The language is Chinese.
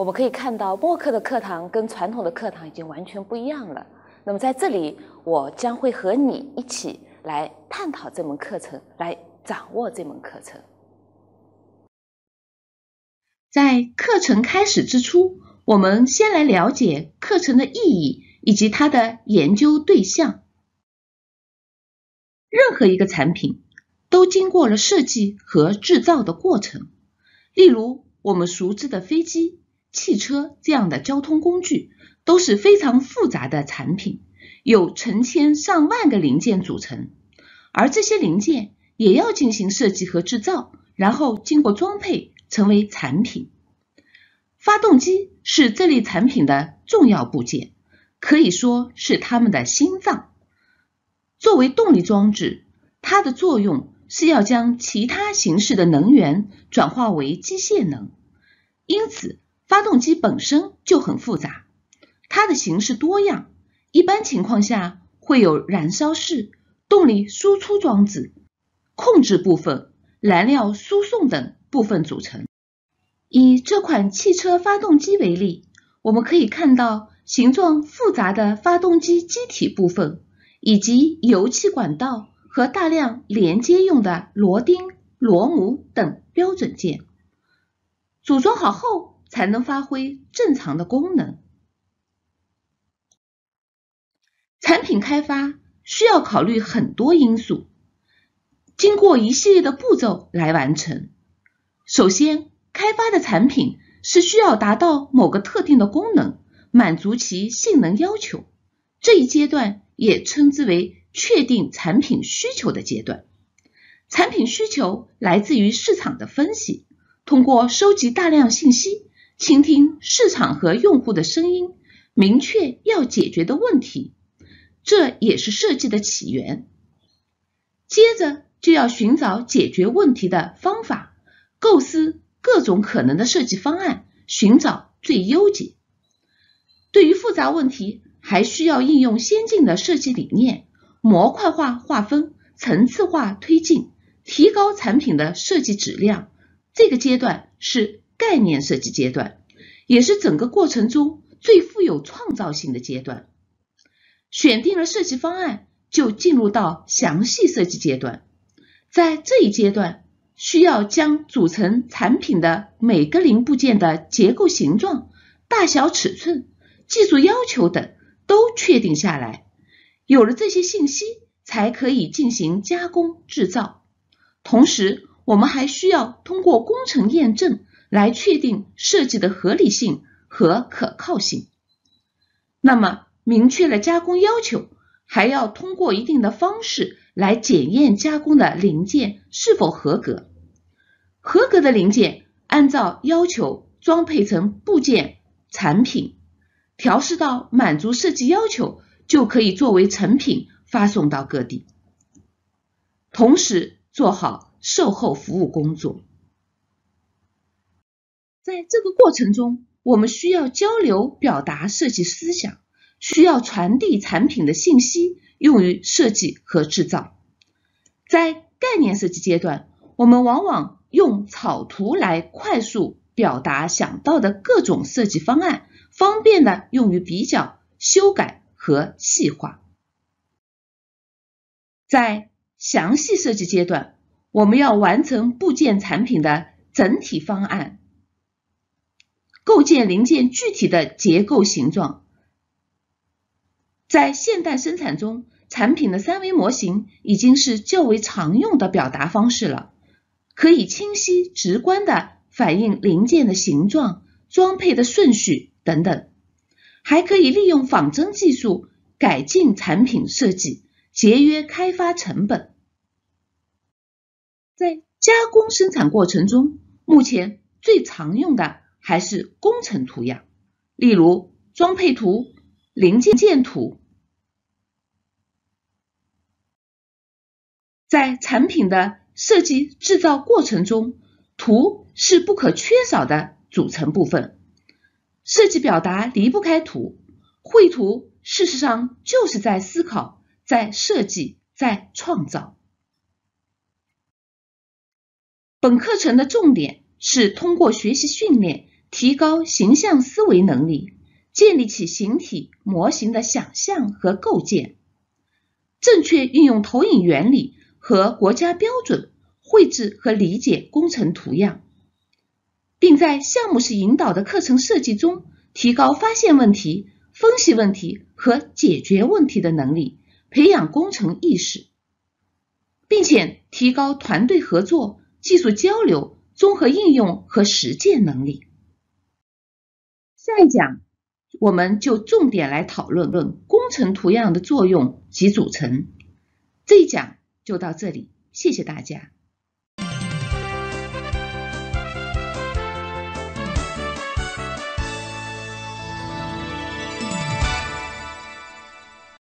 我们可以看到，播客的课堂跟传统的课堂已经完全不一样了。那么，在这里，我将会和你一起来探讨这门课程，来掌握这门课程。在课程开始之初，我们先来了解课程的意义以及它的研究对象。任何一个产品都经过了设计和制造的过程，例如我们熟知的飞机。汽车这样的交通工具都是非常复杂的产品，有成千上万个零件组成，而这些零件也要进行设计和制造，然后经过装配成为产品。发动机是这类产品的重要部件，可以说是它们的心脏。作为动力装置，它的作用是要将其他形式的能源转化为机械能，因此。发动机本身就很复杂，它的形式多样，一般情况下会有燃烧室、动力输出装置、控制部分、燃料输送等部分组成。以这款汽车发动机为例，我们可以看到形状复杂的发动机机体部分，以及油气管道和大量连接用的螺钉、螺母等标准件。组装好后。才能发挥正常的功能。产品开发需要考虑很多因素，经过一系列的步骤来完成。首先，开发的产品是需要达到某个特定的功能，满足其性能要求。这一阶段也称之为确定产品需求的阶段。产品需求来自于市场的分析，通过收集大量信息。倾听市场和用户的声音，明确要解决的问题，这也是设计的起源。接着就要寻找解决问题的方法，构思各种可能的设计方案，寻找最优解。对于复杂问题，还需要应用先进的设计理念，模块化划分、层次化推进，提高产品的设计质量。这个阶段是。概念设计阶段也是整个过程中最富有创造性的阶段。选定了设计方案，就进入到详细设计阶段。在这一阶段，需要将组成产品的每个零部件的结构、形状、大小、尺寸、技术要求等都确定下来。有了这些信息，才可以进行加工制造。同时，我们还需要通过工程验证。来确定设计的合理性和可靠性。那么，明确了加工要求，还要通过一定的方式来检验加工的零件是否合格。合格的零件按照要求装配成部件、产品，调试到满足设计要求，就可以作为成品发送到各地，同时做好售后服务工作。在这个过程中，我们需要交流、表达设计思想，需要传递产品的信息，用于设计和制造。在概念设计阶段，我们往往用草图来快速表达想到的各种设计方案，方便的用于比较、修改和细化。在详细设计阶段，我们要完成部件产品的整体方案。构建零件具体的结构形状，在现代生产中，产品的三维模型已经是较为常用的表达方式了，可以清晰直观的反映零件的形状、装配的顺序等等，还可以利用仿真技术改进产品设计，节约开发成本。在加工生产过程中，目前最常用的。还是工程图样，例如装配图、零件件图。在产品的设计制造过程中，图是不可缺少的组成部分。设计表达离不开图，绘图事实上就是在思考、在设计、在创造。本课程的重点是通过学习训练。提高形象思维能力，建立起形体模型的想象和构建，正确运用投影原理和国家标准，绘制和理解工程图样，并在项目式引导的课程设计中，提高发现问题、分析问题和解决问题的能力，培养工程意识，并且提高团队合作、技术交流、综合应用和实践能力。下一讲，我们就重点来讨论论工程图样的作用及组成。这一讲就到这里，谢谢大家。